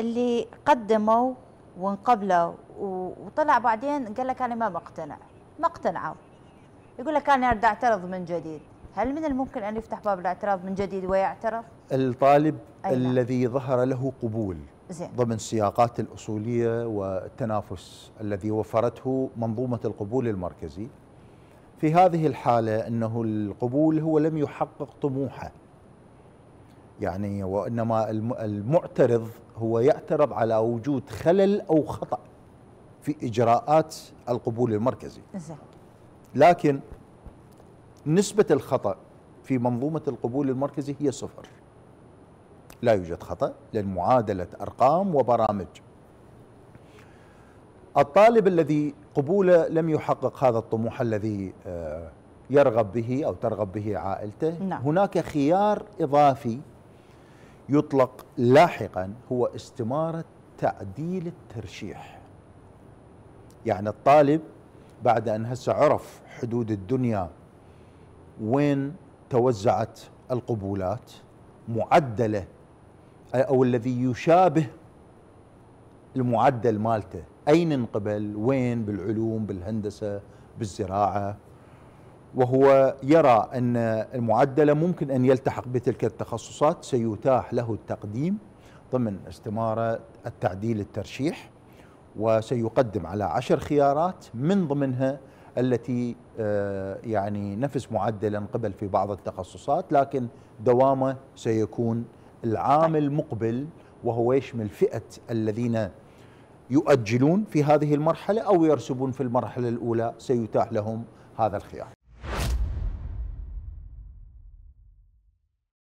اللي قدموا وانقبلوا وطلع بعدين قال لك انا ما مقتنع ما اقتنعوا يقول لك انا بدي اعترض من جديد هل من الممكن ان يفتح باب الاعتراض من جديد ويعترض الطالب نعم. الذي ظهر له قبول زين. ضمن سياقات الاصوليه والتنافس الذي وفرته منظومه القبول المركزي في هذه الحاله انه القبول هو لم يحقق طموحه يعني وإنما المعترض هو يعترض على وجود خلل أو خطأ في إجراءات القبول المركزي لكن نسبة الخطأ في منظومة القبول المركزي هي صفر لا يوجد خطأ لأن معادلة أرقام وبرامج الطالب الذي قبوله لم يحقق هذا الطموح الذي آه، يرغب به أو ترغب به عائلته نعم. هناك خيار إضافي يطلق لاحقا هو استمارة تعديل الترشيح يعني الطالب بعد أن هسه عرف حدود الدنيا وين توزعت القبولات معدله او الذي يشابه المعدل مالته اين انقبل وين بالعلوم بالهندسه بالزراعه وهو يرى أن المعدلة ممكن أن يلتحق بتلك التخصصات سيتاح له التقديم ضمن استمارة التعديل الترشيح وسيقدم على عشر خيارات من ضمنها التي آه، يعني نفس معدل قبل في بعض التخصصات لكن دوامه سيكون العام طيب. المقبل وهو يشمل فئة الذين يؤجلون في هذه المرحلة أو يرسبون في المرحلة الأولى سيتاح لهم هذا الخيار